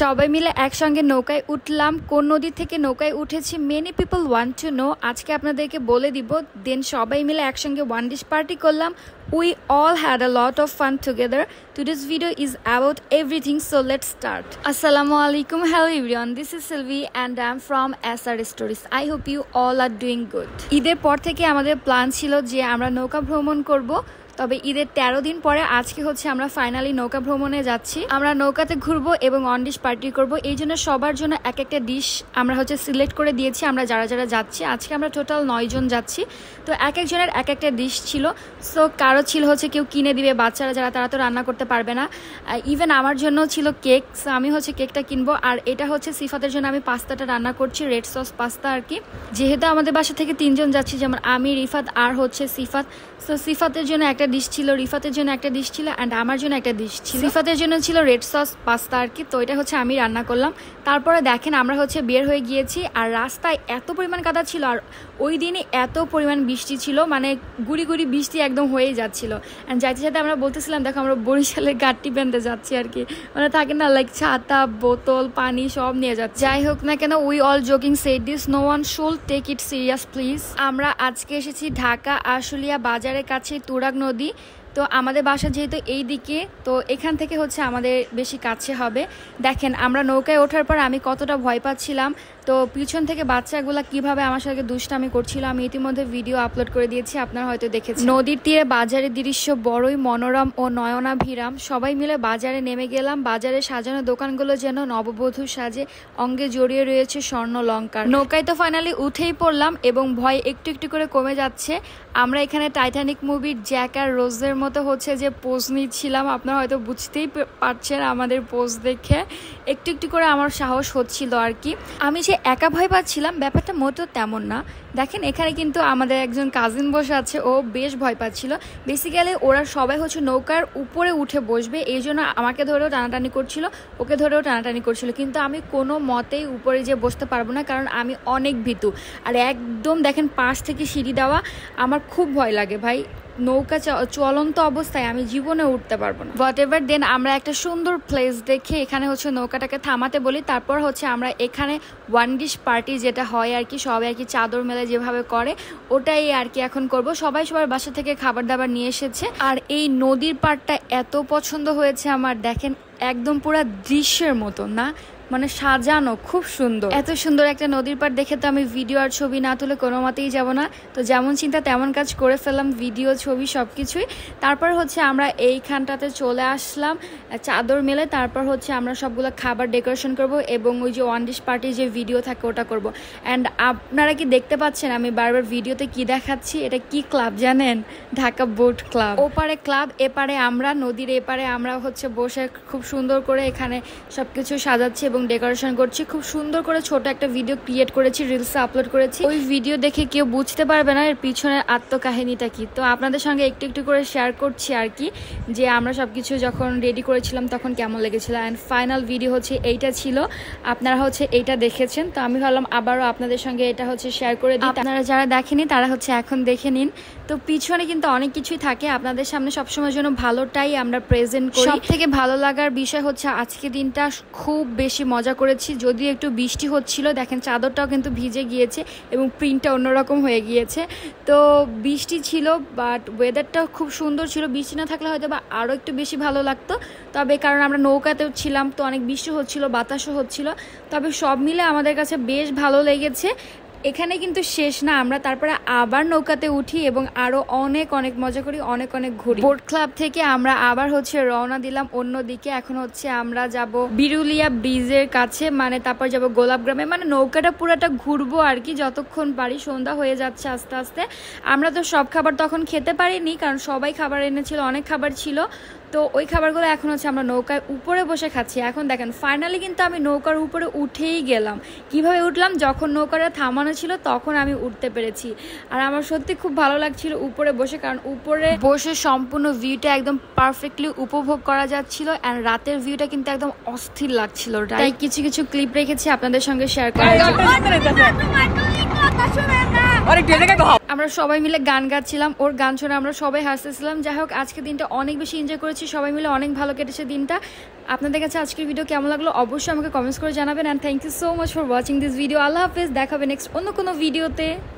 সবাই মিলে একসঙ্গে নৌকায় উঠলাম কোন নদী থেকে নৌকায় উঠেছি many people want to know আজকে আপনাদেরকে বলে দিব দেন সবাই মিলে একসঙ্গে ওয়ান ডিশ পার্টি করলাম we all had a lot of fun together today's video is about everything so let start আসসালামু আলাইকুম hello everyone this is Silvi and I am from S R stories I hope you all are doing good ঈদের পর থেকে আমাদের plan ছিল যে আমরা নৌকা ভ্রমণ করবো তবে ঈদের তেরো দিন পরে আজকে হচ্ছে আমরা ফাইনালি নৌকা ভ্রমণে যাচ্ছি আমরা নৌকাতে ঘুরবো এবং অন ডিশ পার্টি করব এই জন্য সবার জন্য এক একটা ডিশ আমরা হচ্ছে সিলেক্ট করে দিয়েছি আমরা যারা যারা যাচ্ছি আজকে আমরা টোটাল নয় জন যাচ্ছি তো এক একজনের এক একটা ডিশ ছিল সো কারো ছিল হচ্ছে কেউ কিনে দিবে বাচ্চারা যারা তারা তো রান্না করতে পারবে না ইভেন আমার জন্য ছিল কেক সো আমি হচ্ছে কেকটা কিনবো আর এটা হচ্ছে সিফাতের জন্য আমি পাস্তাটা রান্না করছি রেড সস পাস্তা আর কি যেহেতু আমাদের বাসা থেকে তিনজন যাচ্ছি যেমন আমি রিফাত আর হচ্ছে সিফাত সো সিফাতের জন্য একটা একটা ডিশ ছিল রিফাতের জন্য একটা ডিশ ছিল অ্যান্ড আমার জন্য একটা ডিশ ছিল রিফাতের জন্য ছিল রেড সস পাস্তা আর কি তো এটা হচ্ছে আমি রান্না করলাম তারপরে দেখেন আমরা হচ্ছে বের হয়ে গিয়েছি আর রাস্তায় এত পরিমাণ কাদা ছিল আর ওই দিনে এত পরিমাণ বৃষ্টি ছিল মানে গুড়ি গুড়ি বৃষ্টি একদম হয়েই যাচ্ছিল অ্যান্ড যাইতে যাতে আমরা বলতেছিলাম দেখো আমরা বরিশালের গাড়টি বেঁধে যাচ্ছি আর কি মানে থাকে না লাইক ছাতা বোতল পানি সব নিয়ে যাচ্ছে যাই হোক না কেন we all joking set this no one should take it serious please আমরা আজকে এসেছি ঢাকা আশুলিয়া বাজারের কাছে তুরাগ নদী দিই তো আমাদের বাসা যেহেতু এই দিকে তো এখান থেকে হচ্ছে আমাদের বেশি কাছে হবে দেখেন আমরা নৌকায় ওঠার পর আমি কতটা ভয় পাচ্ছিলাম তো পিছন থেকে বাচ্চাগুলো কিভাবে আমার সাথে দুষ্টামি করছিল আমি ইতিমধ্যে ভিডিও আপলোড করে দিয়েছি আপনারা হয়তো দেখেছেন নদীর তীরে বাজারের দৃশ্য বড়ই মনোরম ও নয়নাভিরাম সবাই মিলে বাজারে নেমে গেলাম বাজারে সাজানো দোকানগুলো যেন নববধূ সাজে অঙ্গে জড়িয়ে রয়েছে স্বর্ণ লঙ্কার নৌকায় তো ফাইনালি উঠেই পড়লাম এবং ভয় একটু একটু করে কমে যাচ্ছে আমরা এখানে টাইটানিক মুভির জ্যাক আর রোজের মতো হচ্ছে যে পোজ নিচ্ছিলাম আপনারা হয়তো বুঝতেই পারছেন আমাদের পোজ দেখে একটু একটু করে আমার সাহস হচ্ছিল আর কি আমি যে একা ভয় পাচ্ছিলাম ব্যাপারটা মতো তেমন না দেখেন এখানে কিন্তু আমাদের একজন কাজিন বসে আছে ও বেশ ভয় পাচ্ছিল বেসিক্যালি ওরা সবাই হচ্ছে নৌকার উপরে উঠে বসবে এই জন্য আমাকে ধরেও টানাটানি করছিল ওকে ধরেও টানাটানি করছিল কিন্তু আমি কোনো মতেই উপরে যে বসতে পারবো না কারণ আমি অনেক ভীতু আর একদম দেখেন পাশ থেকে সিঁড়ি দেওয়া আমার খুব ভয় লাগে ভাই নৌকা চলন্ত অবস্থায় আমি জীবনে উঠতে পারবো না হোয়াট এভার দেন আমরা একটা সুন্দর প্লেস দেখে এখানে হচ্ছে নৌকাটাকে থামাতে বলি তারপর হচ্ছে আমরা এখানে ওয়ান ডিশ পার্টি যেটা হয় আর কি সবাই আর কি চাদর মেলে যেভাবে করে ওটাই আর কি এখন করব সবাই সবার বাসা থেকে খাবার দাবার নিয়ে এসেছে আর এই নদীর পাড়টা এত পছন্দ হয়েছে আমার দেখেন একদম পুরা দৃশ্যের মতো না মানে সাজানো খুব সুন্দর এত সুন্দর একটা নদীর পার দেখে তো আমি ভিডিও আর ছবি না তুলে কোনো মতেই যাবো না তো যেমন চিন্তা তেমন কাজ করে ফেললাম ভিডিও ছবি সব কিছুই তারপর হচ্ছে আমরা এইখানটাতে চলে আসলাম চাদর মেলে তারপর হচ্ছে আমরা সবগুলো খাবার ডেকোরেশন করব এবং ওই যে ওয়ান ডিশ পার্টির যে ভিডিও থাকে ওটা করব অ্যান্ড আপনারা কি দেখতে পাচ্ছেন আমি বারবার ভিডিওতে কি দেখাচ্ছি এটা কি ক্লাব জানেন ঢাকা বোট ক্লাব ওপারে ক্লাব এপারে আমরা নদীর এপারে আমরা হচ্ছে বসে খুব সুন্দর করে এখানে সব কিছু সাজাচ্ছি এবং ডেকোরেশন করছি খুব সুন্দর করে ছোট একটা ভিডিও ক্রিয়েট করেছি রিলসে আপলোড করেছি ওই ভিডিও দেখে কেউ বুঝতে পারবে না এর পিছনের আত্মকাহিনীটা কি তো আপনাদের সঙ্গে একটু একটু করে শেয়ার করছি আর কি যে আমরা সব কিছু যখন রেডি করেছিলাম তখন কেমন লেগেছিল অ্যান্ড ফাইনাল ভিডিও হচ্ছে এইটা ছিল আপনারা হচ্ছে এইটা দেখেছেন তো আমি ভাবলাম আবারও আপনাদের সঙ্গে এটা হচ্ছে শেয়ার করে দিই আপনারা যারা দেখেনি তারা হচ্ছে এখন দেখে নিন তো পিছনে কিন্তু অনেক কিছুই থাকে আপনাদের সামনে সবসময় যেন ভালোটাই আমরা প্রেজেন্ট করি সব থেকে ভালো লাগার বিষয় হচ্ছে আজকে দিনটা খুব বেশি মজা করেছি যদিও একটু বৃষ্টি হচ্ছিল দেখেন চাদরটাও কিন্তু ভিজে গিয়েছে এবং প্রিন্টটা অন্যরকম হয়ে গিয়েছে তো বৃষ্টি ছিল বাট ওয়েদারটা খুব সুন্দর ছিল বৃষ্টি না থাকলে হয়তো বা আরও একটু বেশি ভালো লাগতো তবে কারণ আমরা নৌকাতেও ছিলাম তো অনেক বৃষ্টি হচ্ছিল বাতাসও হচ্ছিল তবে সব মিলে আমাদের কাছে বেশ ভালো লেগেছে এখানে কিন্তু শেষ না আমরা তারপরে আবার নৌকাতে উঠি এবং আরও অনেক অনেক মজা করি অনেক অনেক ঘুরি বোট ক্লাব থেকে আমরা আবার হচ্ছে রওনা দিলাম অন্যদিকে এখন হচ্ছে আমরা যাব বিরুলিয়া ব্রিজের কাছে মানে তারপর যাব গোলাপগ্রামে মানে নৌকাটা পুরাটা ঘুরবো আর কি যতক্ষণ পারি সন্ধ্যা হয়ে যাচ্ছে আস্তে আস্তে আমরা তো সব খাবার তখন খেতে পারিনি কারণ সবাই খাবার এনেছিল অনেক খাবার ছিল তো ওই খাবারগুলো এখন হচ্ছে আমরা নৌকার উপরে বসে খাচ্ছি এখন দেখেন ফাইনালি কিন্তু আমি নৌকার উপরে উঠেই গেলাম কিভাবে উঠলাম যখন নৌকাটা থামানো ছিল তখন আমি উঠতে পেরেছি আর আমার সত্যি খুব ভালো লাগছিল উপরে বসে কারণ উপরে বসে সম্পূর্ণ ভিউটা একদম পারফেক্টলি উপভোগ করা যাচ্ছিল অ্যান্ড রাতের ভিউটা কিন্তু একদম অস্থির লাগছিল তাই কিছু কিছু ক্লিপ রেখেছি আপনাদের সঙ্গে শেয়ার করা আমরা সবাই মিলে গান গাচ্ছিলাম ওর গান শুনে আমরা সবাই হাসতেছিলাম যাই হোক আজকে দিনটা অনেক বেশি এনজয় করেছি সবাই মিলে অনেক ভালো কেটেছে দিনটা আপনাদের কাছে আজকের ভিডিও কেমন লাগলো অবশ্যই আমাকে কমেন্টস করে জানাবেন and thank you so much for watching this video আল্লাহ হাফেজ দেখাবে নেক্সট অন্য কোনো ভিডিওতে